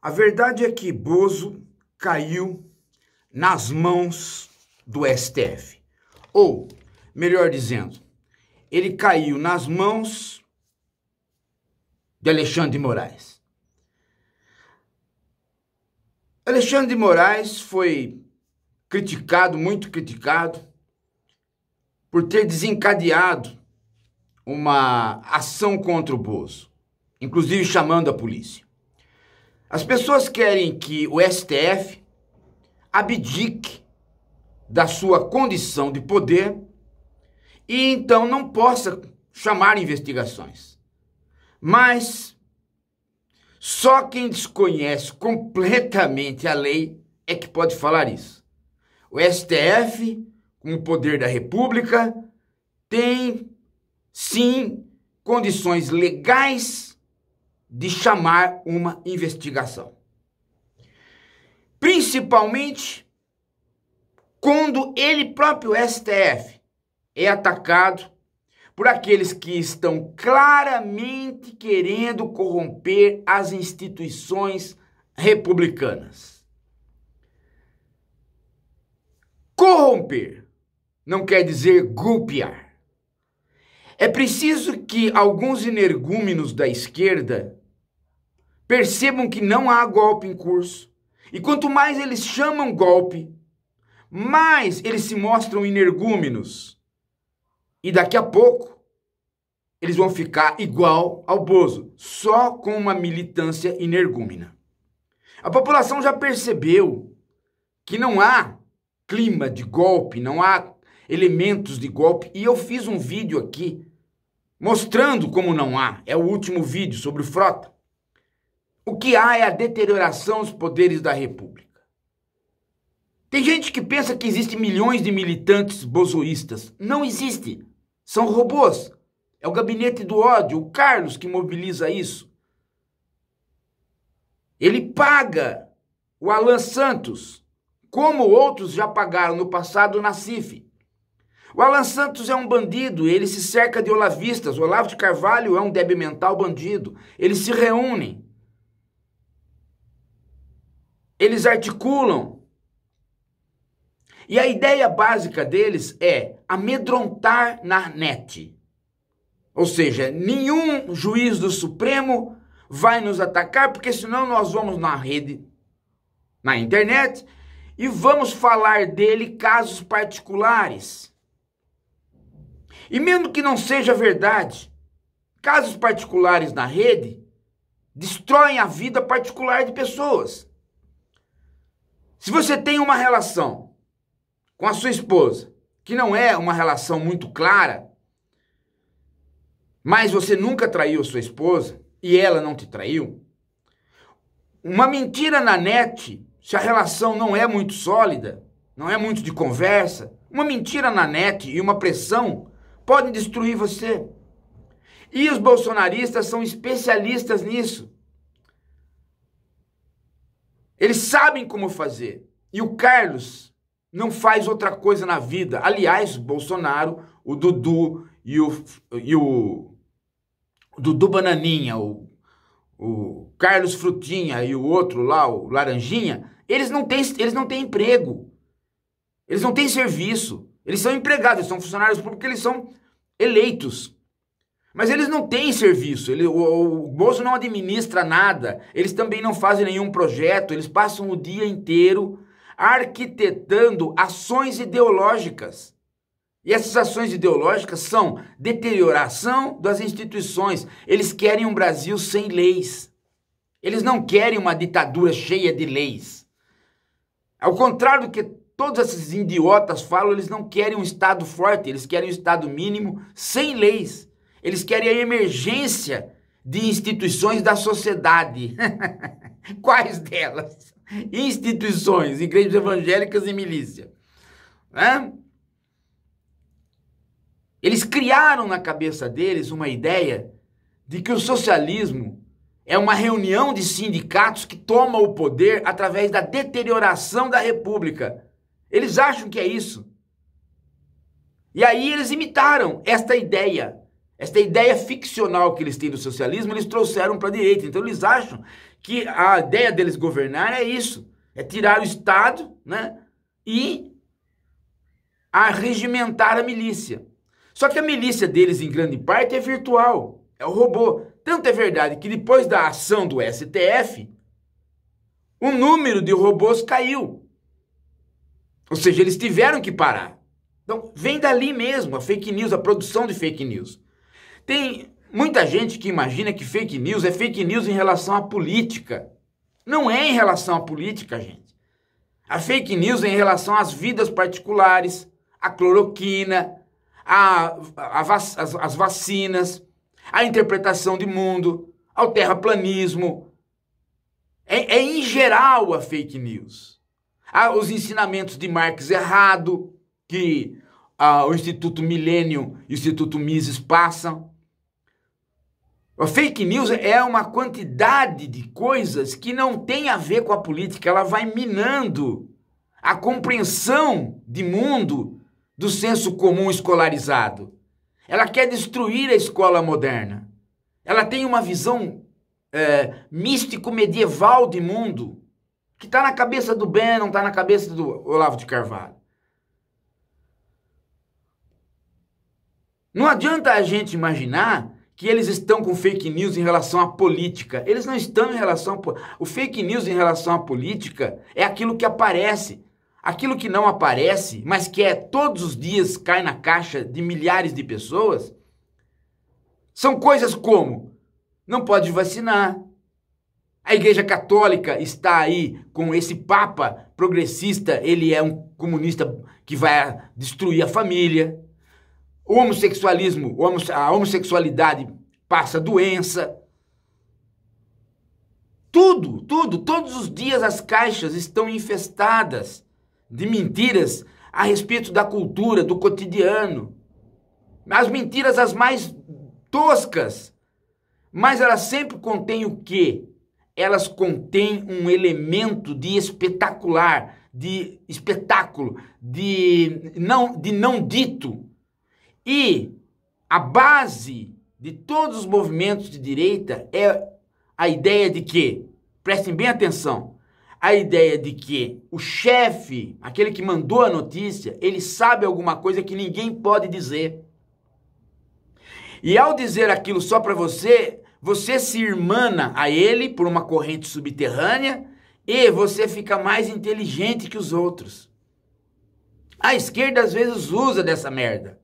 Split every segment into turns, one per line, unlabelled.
A verdade é que Bozo caiu nas mãos do STF. Ou, melhor dizendo, ele caiu nas mãos de Alexandre de Moraes. Alexandre de Moraes foi criticado, muito criticado, por ter desencadeado uma ação contra o Bozo, inclusive chamando a polícia. As pessoas querem que o STF abdique da sua condição de poder e então não possa chamar investigações. Mas só quem desconhece completamente a lei é que pode falar isso. O STF, com o poder da República, tem sim condições legais de chamar uma investigação. Principalmente quando ele próprio STF é atacado por aqueles que estão claramente querendo corromper as instituições republicanas. Corromper não quer dizer golpear. É preciso que alguns energúmenos da esquerda Percebam que não há golpe em curso. E quanto mais eles chamam golpe, mais eles se mostram energúmenos. E daqui a pouco, eles vão ficar igual ao Bozo, só com uma militância energúmena. A população já percebeu que não há clima de golpe, não há elementos de golpe. E eu fiz um vídeo aqui mostrando como não há. É o último vídeo sobre o Frota. O que há é a deterioração dos poderes da República. Tem gente que pensa que existem milhões de militantes bozoístas. Não existe. São robôs. É o gabinete do ódio, o Carlos, que mobiliza isso. Ele paga o Alan Santos, como outros já pagaram no passado na CIF. O Alan Santos é um bandido, ele se cerca de olavistas. O Olavo de Carvalho é um débil mental bandido. Eles se reúnem eles articulam. E a ideia básica deles é amedrontar na net. Ou seja, nenhum juiz do Supremo vai nos atacar, porque senão nós vamos na rede, na internet, e vamos falar dele casos particulares. E mesmo que não seja verdade, casos particulares na rede destroem a vida particular de pessoas. Se você tem uma relação com a sua esposa que não é uma relação muito clara, mas você nunca traiu a sua esposa e ela não te traiu, uma mentira na net, se a relação não é muito sólida, não é muito de conversa, uma mentira na net e uma pressão podem destruir você. E os bolsonaristas são especialistas nisso. Eles sabem como fazer. E o Carlos não faz outra coisa na vida. Aliás, Bolsonaro, o Dudu e o, e o, o Dudu Bananinha, o, o Carlos Frutinha e o outro lá, o Laranjinha, eles não têm, eles não têm emprego. Eles não têm serviço. Eles são empregados, eles são funcionários públicos, eles são eleitos. Mas eles não têm serviço, ele, o, o Bolso não administra nada, eles também não fazem nenhum projeto, eles passam o dia inteiro arquitetando ações ideológicas. E essas ações ideológicas são deterioração das instituições. Eles querem um Brasil sem leis. Eles não querem uma ditadura cheia de leis. Ao contrário do que todos esses idiotas falam, eles não querem um Estado forte, eles querem um Estado mínimo sem leis. Eles querem a emergência de instituições da sociedade. Quais delas? Instituições, igrejas evangélicas e milícia. Né? Eles criaram na cabeça deles uma ideia de que o socialismo é uma reunião de sindicatos que toma o poder através da deterioração da república. Eles acham que é isso. E aí eles imitaram esta ideia esta ideia ficcional que eles têm do socialismo, eles trouxeram para a direita. Então eles acham que a ideia deles governar é isso: é tirar o Estado né, e arregimentar a milícia. Só que a milícia deles, em grande parte, é virtual, é o robô. Tanto é verdade que depois da ação do STF, o número de robôs caiu. Ou seja, eles tiveram que parar. Então, vem dali mesmo a fake news, a produção de fake news. Tem muita gente que imagina que fake news é fake news em relação à política. Não é em relação à política, gente. A fake news é em relação às vidas particulares, à cloroquina, a, a, a as, as vacinas, à interpretação de mundo, ao terraplanismo. É, é em geral a fake news. Há os ensinamentos de Marx errado, que ah, o Instituto Millennium e o Instituto Mises passam. A fake news é uma quantidade de coisas que não tem a ver com a política, ela vai minando a compreensão de mundo do senso comum escolarizado. Ela quer destruir a escola moderna. Ela tem uma visão é, místico-medieval de mundo que está na cabeça do Ben, não está na cabeça do Olavo de Carvalho. Não adianta a gente imaginar que eles estão com fake news em relação à política. Eles não estão em relação a... o fake news em relação à política é aquilo que aparece. Aquilo que não aparece, mas que é todos os dias cai na caixa de milhares de pessoas, são coisas como não pode vacinar. A Igreja Católica está aí com esse papa progressista, ele é um comunista que vai destruir a família. O homossexualismo, a homossexualidade passa doença. Tudo, tudo, todos os dias as caixas estão infestadas de mentiras a respeito da cultura, do cotidiano. As mentiras as mais toscas, mas elas sempre contêm o quê? Elas contêm um elemento de espetacular, de espetáculo, de não, de não dito, e a base de todos os movimentos de direita é a ideia de que, prestem bem atenção, a ideia de que o chefe, aquele que mandou a notícia, ele sabe alguma coisa que ninguém pode dizer. E ao dizer aquilo só para você, você se irmana a ele por uma corrente subterrânea e você fica mais inteligente que os outros. A esquerda às vezes usa dessa merda.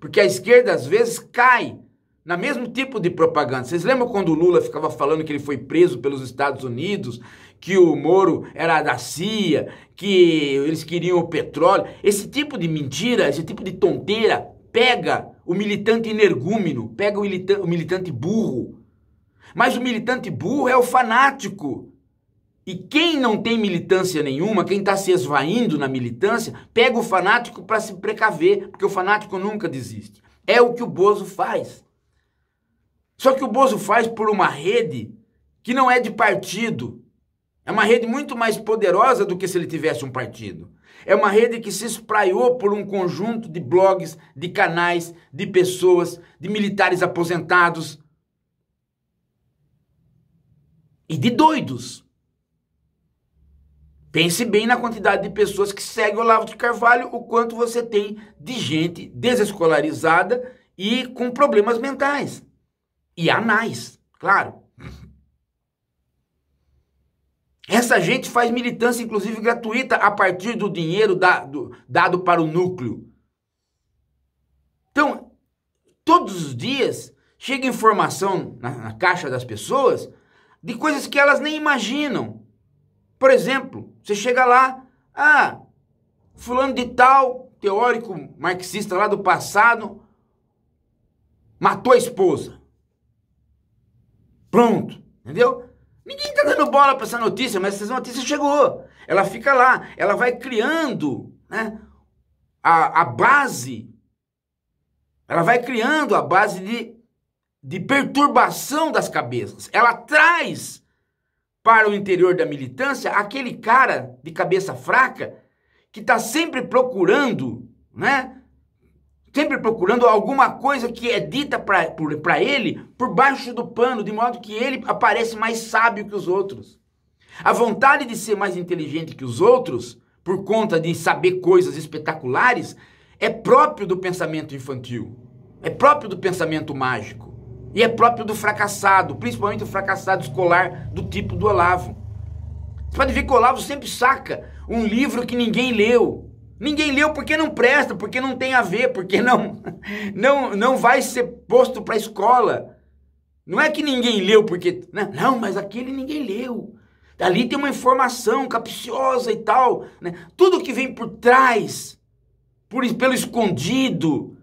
Porque a esquerda, às vezes, cai na mesmo tipo de propaganda. Vocês lembram quando o Lula ficava falando que ele foi preso pelos Estados Unidos, que o Moro era da CIA, que eles queriam o petróleo? Esse tipo de mentira, esse tipo de tonteira pega o militante energúmeno, pega o militante burro. Mas o militante burro é o fanático e quem não tem militância nenhuma, quem está se esvaindo na militância, pega o fanático para se precaver, porque o fanático nunca desiste. É o que o Bozo faz. Só que o Bozo faz por uma rede que não é de partido. É uma rede muito mais poderosa do que se ele tivesse um partido. É uma rede que se espraiou por um conjunto de blogs, de canais, de pessoas, de militares aposentados e de doidos. Pense bem na quantidade de pessoas que seguem o Olavo de Carvalho, o quanto você tem de gente desescolarizada e com problemas mentais. E anais, claro. Essa gente faz militância, inclusive gratuita, a partir do dinheiro dado, dado para o núcleo. Então, todos os dias chega informação na, na caixa das pessoas de coisas que elas nem imaginam. Por exemplo, você chega lá, ah, fulano de tal, teórico marxista lá do passado, matou a esposa. Pronto, entendeu? Ninguém tá dando bola para essa notícia, mas essa notícia chegou. Ela fica lá, ela vai criando, né? A, a base, ela vai criando a base de, de perturbação das cabeças. Ela traz para o interior da militância aquele cara de cabeça fraca que está sempre procurando, né? Sempre procurando alguma coisa que é dita para ele por baixo do pano, de modo que ele aparece mais sábio que os outros. A vontade de ser mais inteligente que os outros, por conta de saber coisas espetaculares, é próprio do pensamento infantil, é próprio do pensamento mágico. E é próprio do fracassado, principalmente o fracassado escolar do tipo do Olavo. Você pode ver que o Olavo sempre saca um livro que ninguém leu. Ninguém leu porque não presta, porque não tem a ver, porque não não não vai ser posto para a escola. Não é que ninguém leu porque né? não, mas aquele ninguém leu. Ali tem uma informação capciosa e tal, né? Tudo que vem por trás, por pelo escondido,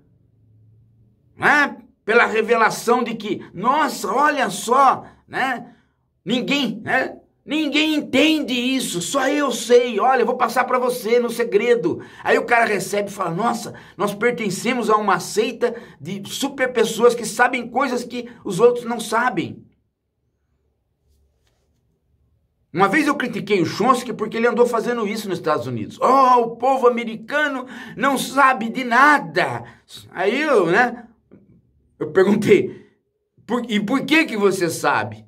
né? pela revelação de que, nossa, olha só, né? Ninguém, né? Ninguém entende isso, só eu sei. Olha, eu vou passar para você no segredo. Aí o cara recebe e fala: Nossa, nós pertencemos a uma seita de super pessoas que sabem coisas que os outros não sabem. Uma vez eu critiquei o Chomsky porque ele andou fazendo isso nos Estados Unidos. Oh, o povo americano não sabe de nada. Aí eu, né? Eu perguntei, por, e por que que você sabe?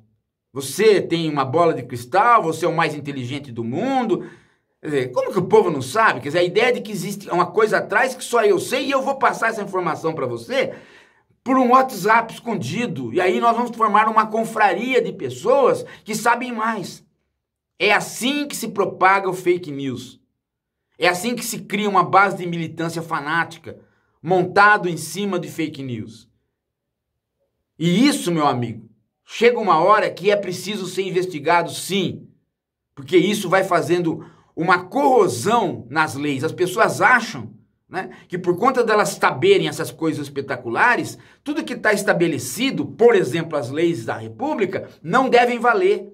Você tem uma bola de cristal, você é o mais inteligente do mundo. Dizer, como que o povo não sabe? Quer dizer, a ideia de que existe uma coisa atrás que só eu sei e eu vou passar essa informação para você por um WhatsApp escondido. E aí nós vamos formar uma confraria de pessoas que sabem mais. É assim que se propaga o fake news. É assim que se cria uma base de militância fanática, montado em cima de fake news. E isso, meu amigo, chega uma hora que é preciso ser investigado, sim, porque isso vai fazendo uma corrosão nas leis. As pessoas acham né, que por conta delas saberem essas coisas espetaculares, tudo que está estabelecido, por exemplo, as leis da República, não devem valer.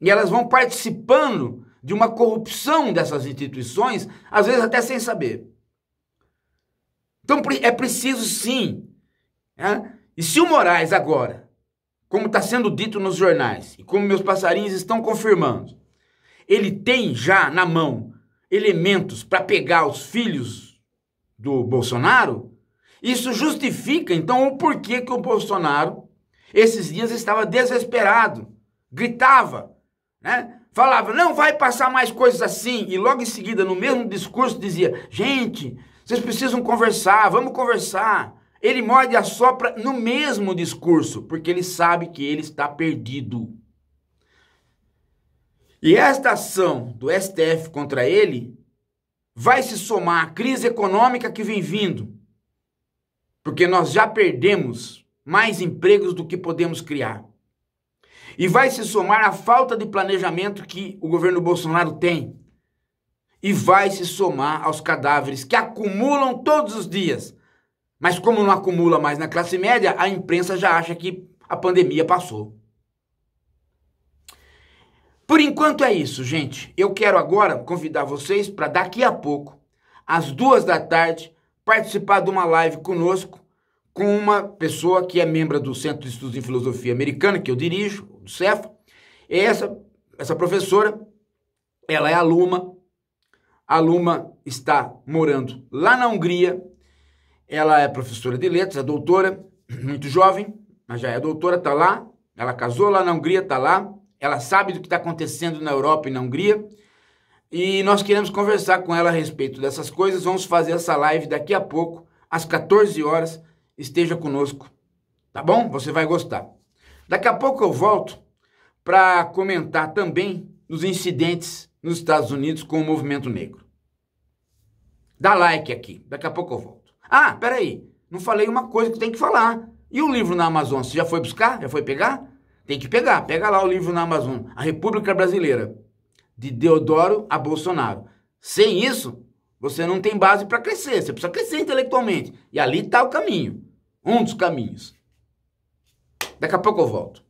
E elas vão participando de uma corrupção dessas instituições, às vezes até sem saber. Então é preciso sim né, e se o Moraes agora, como está sendo dito nos jornais e como meus passarinhos estão confirmando, ele tem já na mão elementos para pegar os filhos do Bolsonaro, isso justifica então o porquê que o Bolsonaro esses dias estava desesperado, gritava, né? Falava, não vai passar mais coisas assim. E logo em seguida, no mesmo discurso, dizia: gente, vocês precisam conversar, vamos conversar. Ele morde a sopra no mesmo discurso, porque ele sabe que ele está perdido. E esta ação do STF contra ele vai se somar à crise econômica que vem vindo, porque nós já perdemos mais empregos do que podemos criar. E vai se somar à falta de planejamento que o governo Bolsonaro tem. E vai se somar aos cadáveres que acumulam todos os dias mas como não acumula mais na classe média, a imprensa já acha que a pandemia passou. Por enquanto é isso, gente. Eu quero agora convidar vocês para daqui a pouco, às duas da tarde, participar de uma live conosco com uma pessoa que é membro do Centro de Estudos em Filosofia Americana, que eu dirijo, do CEFA. essa, essa professora, ela é aluna. A aluna está morando lá na Hungria, ela é professora de letras, é doutora, muito jovem, mas já é doutora, está lá. Ela casou lá na Hungria, está lá. Ela sabe do que está acontecendo na Europa e na Hungria. E nós queremos conversar com ela a respeito dessas coisas. Vamos fazer essa live daqui a pouco, às 14 horas. Esteja conosco, tá bom? Você vai gostar. Daqui a pouco eu volto para comentar também nos incidentes nos Estados Unidos com o movimento negro. Dá like aqui, daqui a pouco eu volto. Ah, peraí, não falei uma coisa que tem que falar. E o livro na Amazon, você já foi buscar? Já foi pegar? Tem que pegar, pega lá o livro na Amazon, A República Brasileira, de Deodoro a Bolsonaro. Sem isso, você não tem base para crescer, você precisa crescer intelectualmente. E ali está o caminho, um dos caminhos. Daqui a pouco eu volto.